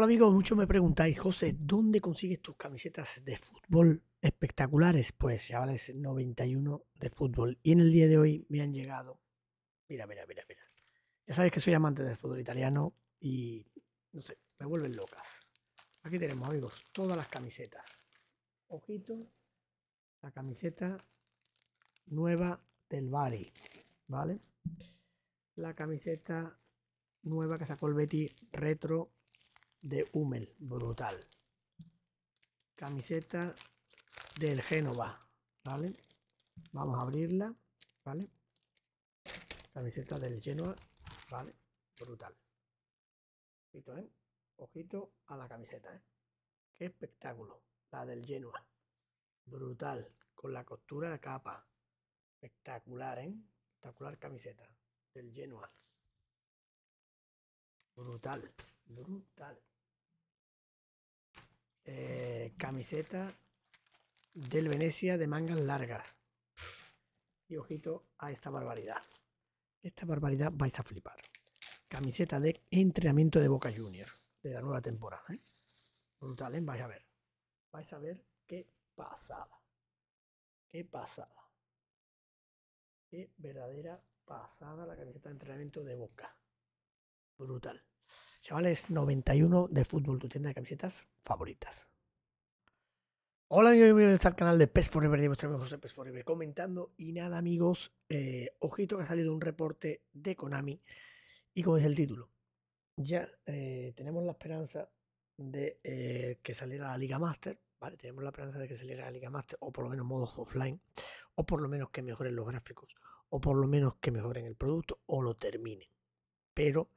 Hola amigos, muchos me preguntáis, José, ¿dónde consigues tus camisetas de fútbol espectaculares? Pues ya vales 91 de fútbol. Y en el día de hoy me han llegado. Mira, mira, mira, mira. Ya sabéis que soy amante del fútbol italiano y no sé, me vuelven locas. Aquí tenemos, amigos, todas las camisetas. Ojito, la camiseta nueva del Bari, ¿vale? La camiseta nueva que sacó el Betty retro de Hummel, brutal. Camiseta del Génova, ¿vale? Vamos a abrirla, ¿vale? Camiseta del Genoa ¿vale? Brutal. Ojito, ¿eh? Ojito a la camiseta, ¿eh? Qué espectáculo, la del Genoa. Brutal, con la costura de capa. Espectacular, ¿eh? Espectacular camiseta del Genoa. Brutal, brutal. Eh, camiseta del Venecia de mangas largas. Y ojito a esta barbaridad. Esta barbaridad vais a flipar. Camiseta de entrenamiento de Boca Junior de la nueva temporada. ¿eh? Brutal, ¿eh? vais a ver. Vais a ver qué pasada. Qué pasada. Qué verdadera pasada la camiseta de entrenamiento de Boca. Brutal. Chavales, 91 de fútbol, tu tienda de camisetas favoritas. Hola amigos, bienvenidos al canal de PES Forever, de vuestro amigo José PES Forever comentando. Y nada amigos, eh, ojito que ha salido un reporte de Konami y como es el título, ya eh, tenemos la esperanza de eh, que saliera la Liga Master, ¿vale? Tenemos la esperanza de que saliera la Liga Master o por lo menos modos offline, o por lo menos que mejoren los gráficos, o por lo menos que mejoren el producto o lo terminen. Pero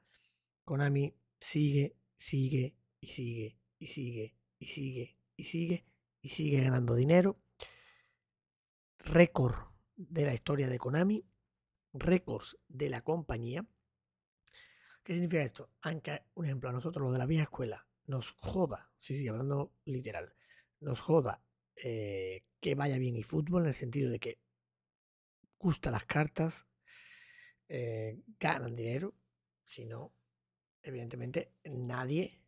Konami sigue, sigue y sigue y sigue y sigue y sigue y sigue ganando dinero. Récord de la historia de Konami, récords de la compañía. ¿Qué significa esto? Aunque, un ejemplo, a nosotros, lo de la vieja escuela, nos joda, sí, sí, hablando literal, nos joda eh, que vaya bien y fútbol en el sentido de que gusta las cartas, eh, ganan dinero, si no, evidentemente nadie,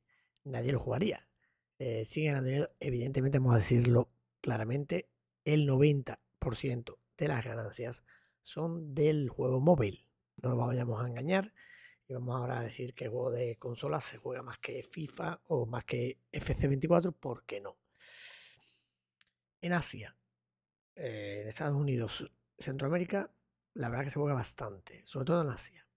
nadie lo jugaría. Eh, si ganan dinero, evidentemente vamos a decirlo claramente, el 90% de las ganancias son del juego móvil. No nos vayamos a engañar y vamos ahora a decir que el juego de consola se juega más que FIFA o más que FC24, ¿por qué no? En Asia, eh, en Estados Unidos, Centroamérica, la verdad que se juega bastante, sobre todo en Asia,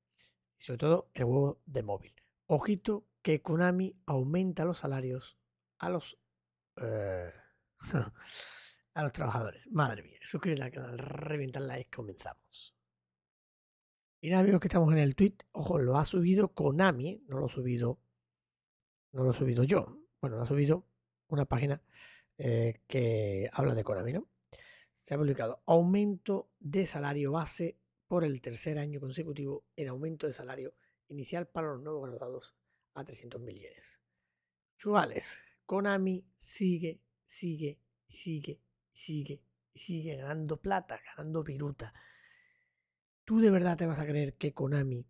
y sobre todo el juego de móvil. Ojito que Konami aumenta los salarios a los eh, a los trabajadores. Madre mía, suscríbete al canal, la like, comenzamos. Y nada, amigos, que estamos en el tweet. Ojo, lo ha subido Konami, ¿eh? no lo he subido, no lo he subido yo. Bueno, lo ha subido una página eh, que habla de Konami, ¿no? Se ha publicado aumento de salario base por el tercer año consecutivo en aumento de salario inicial para los nuevos graduados a 300 millones. Chuvales, Konami sigue, sigue, sigue, sigue, sigue ganando plata, ganando viruta. ¿Tú de verdad te vas a creer que Konami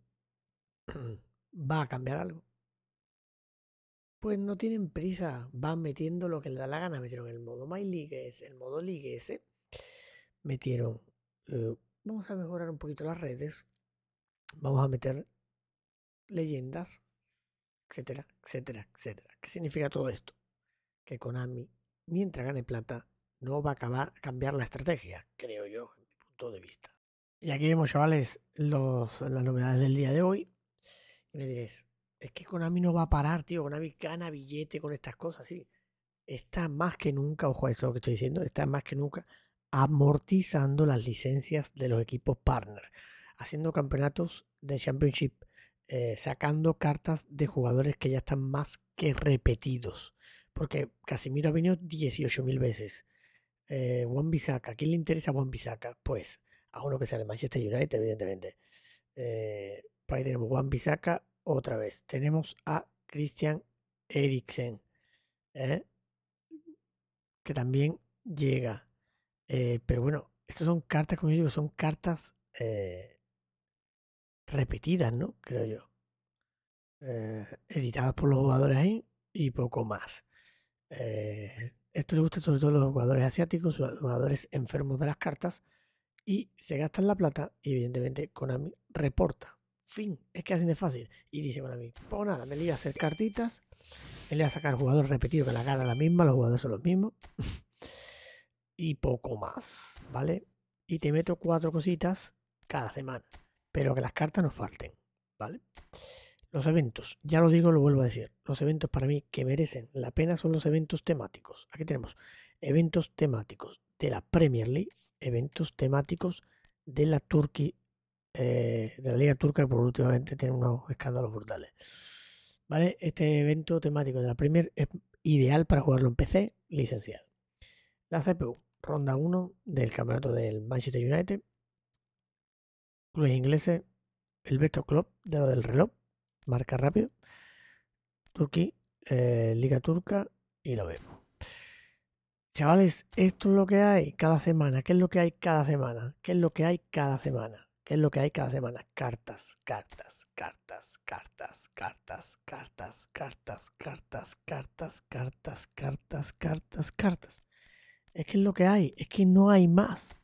va a cambiar algo? Pues no tienen prisa, van metiendo lo que les da la gana. Metieron el modo My League, el modo League ese. Metieron, eh, vamos a mejorar un poquito las redes. Vamos a meter leyendas, etcétera, etcétera, etcétera. ¿Qué significa todo esto? Que Konami, mientras gane plata, no va a acabar, cambiar la estrategia, creo yo, en mi punto de vista. Y aquí vemos, chavales, los, las novedades del día de hoy. Y me diréis, es que Konami no va a parar, tío. Konami gana billete con estas cosas, sí. Está más que nunca, ojo a lo que estoy diciendo, está más que nunca amortizando las licencias de los equipos partner, haciendo campeonatos de Championship eh, sacando cartas de jugadores que ya están más que repetidos. Porque Casimiro ha venido 18.000 veces. Eh, Juan Bisaca, ¿quién le interesa Juan Bisaca? Pues a uno que sea de Manchester United, evidentemente. Eh, pues ahí tenemos Juan Bisaca otra vez. Tenemos a Christian Eriksen, ¿eh? que también llega. Eh, pero bueno, estas son cartas, como yo digo, son cartas repetidas, ¿no? Creo yo. Eh, editadas por los jugadores ahí y poco más. Eh, esto le gusta sobre todo los jugadores asiáticos, los jugadores enfermos de las cartas. Y se gastan la plata y evidentemente Konami reporta. Fin, es que así de fácil. Y dice Konami, pues nada, me voy a hacer cartitas, me va a sacar jugadores repetido que la cara la misma, los jugadores son los mismos. y poco más, ¿vale? Y te meto cuatro cositas cada semana pero que las cartas no falten, ¿vale? Los eventos, ya lo digo, lo vuelvo a decir, los eventos para mí que merecen la pena son los eventos temáticos. Aquí tenemos eventos temáticos de la Premier League, eventos temáticos de la Turquía, eh, de la Liga Turca, que por últimamente tiene unos escándalos brutales. ¿Vale? Este evento temático de la Premier es ideal para jugarlo en PC licenciado. La CPU, ronda 1 del campeonato del Manchester United, clubes ingleses, el Beto Club de lo del reloj, marca rápido, Turquía, Liga Turca y lo vemos. Chavales, esto es lo que hay cada semana. ¿Qué es lo que hay cada semana? ¿Qué es lo que hay cada semana? ¿Qué es lo que hay cada semana? Cartas, cartas, cartas, cartas, cartas, cartas, cartas, cartas, cartas, cartas, cartas, cartas, cartas. Es que es lo que hay, es que no hay más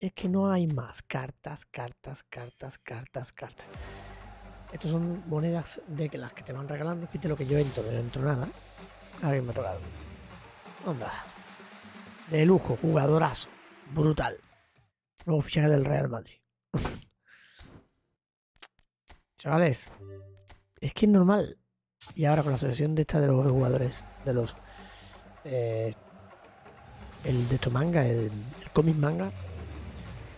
es que no hay más cartas, cartas, cartas, cartas, cartas. Estos son monedas de las que te van regalando. Fíjate lo que yo entro, no entro nada. A ver, me ha tocado. Onda. De lujo, jugadorazo. Brutal. Luego fichaje del Real Madrid. Chavales, es que es normal. Y ahora con la asociación de esta de los jugadores, de los. Eh, el de tu manga, el, el cómic manga,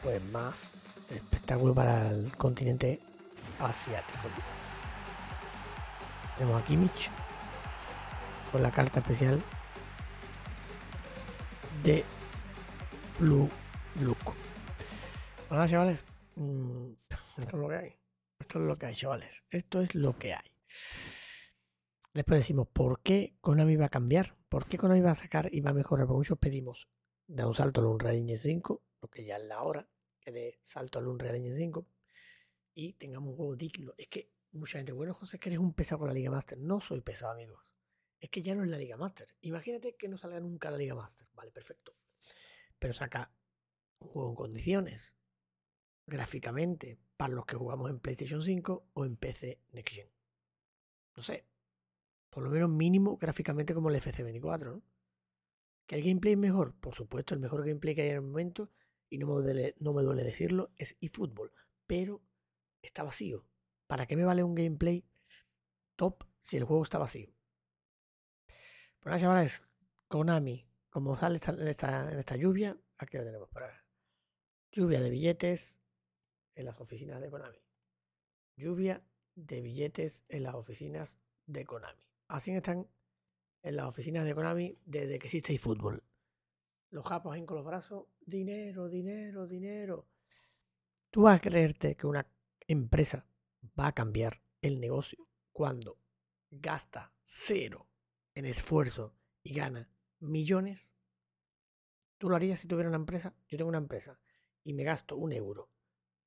pues más espectáculo para el continente asiático. Tenemos aquí Mitch con la carta especial de Blue Look. hola chavales, mm, esto es lo que hay. Esto es lo que hay, chavales. Esto es lo que hay. Después decimos, ¿por qué Konami va a cambiar? ¿Por qué Konami va a sacar y va a mejorar? Porque muchos pedimos Da un salto al Unreal Engine 5, lo que ya es la hora, que de salto al Unreal Engine 5, y tengamos un juego digno. Es que mucha gente, bueno, José, que eres un pesado con la Liga Master. No soy pesado, amigos. Es que ya no es la Liga Master. Imagínate que no salga nunca la Liga Master. Vale, perfecto. Pero saca un juego en condiciones, gráficamente, para los que jugamos en PlayStation 5 o en PC Next Gen. No sé. Por lo menos mínimo gráficamente como el FC24, ¿no? ¿Que el gameplay es mejor? Por supuesto, el mejor gameplay que hay en el momento, y no me duele, no me duele decirlo, es eFootball. Pero está vacío. ¿Para qué me vale un gameplay top si el juego está vacío? Pues ahora, chavales, Konami, como sale en, esta, lluvia, aquí lo tenemos para Lluvia de billetes en las oficinas de Konami. Lluvia de billetes en las oficinas de Konami. Así están en las oficinas de Konami desde que existe el fútbol. Los japos en con los brazos, dinero, dinero, dinero. ¿Tú vas a creerte que una empresa va a cambiar el negocio cuando gasta cero en esfuerzo y gana millones? ¿Tú lo harías si tuviera una empresa? Yo tengo una empresa y me gasto un euro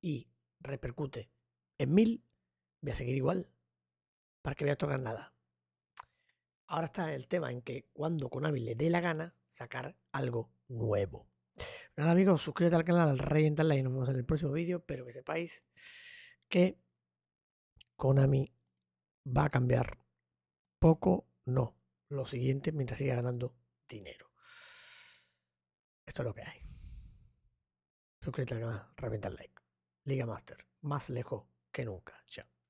y repercute en mil, voy a seguir igual para que voy a tocar nada. Ahora está el tema en que cuando Konami le dé la gana, sacar algo nuevo. Nada amigos, suscríbete al canal, al Rey y nos vemos en el próximo vídeo, pero que sepáis que Konami va a cambiar poco, no, lo siguiente mientras siga ganando dinero. Esto es lo que hay. Suscríbete al canal, revienta el like. Liga Master, más lejos que nunca. Chao.